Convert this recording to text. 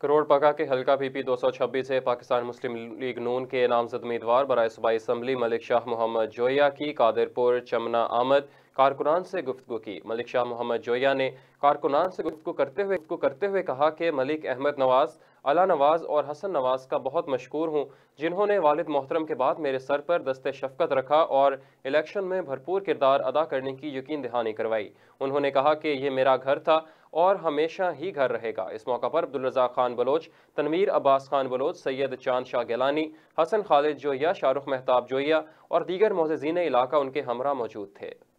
करोड़ पका के हल्का पीपी 226 से पाकिस्तान मुस्लिम लीग नून के नामजद उम्मीदवार बरए सूबाई असम्बली मलिक शाह मोहम्मद जोया की कादिरपुर चमना आमद कारकुनान से गुफ्तु की मलिक शाह मोहम्मद जोया ने कारकुनान से गुफ्तु करते हुए गुफ्तु करते हुए कहा कि मलिक अहमद नवाज अला नवाज़ और हसन नवाज़ का बहुत मशहूर हूँ जिन्होंने वालद मोहतरम के बाद मेरे सर पर दस्त शफकत रखा और इलेक्शन में भरपूर किरदार अदा करने की यकीन दहानी करवाई उन्होंने कहा कि यह मेरा घर था और हमेशा ही घर रहेगा इस मौका पर अब्दुलरजा खान बलोच तनवीर अब्बास खान बलोच सैयद चांद शाह गलानी हसन खालिद जोया शाहरुख महताब जोया और दीगर मोजीन इलाका उनके हमरा मौजूद थे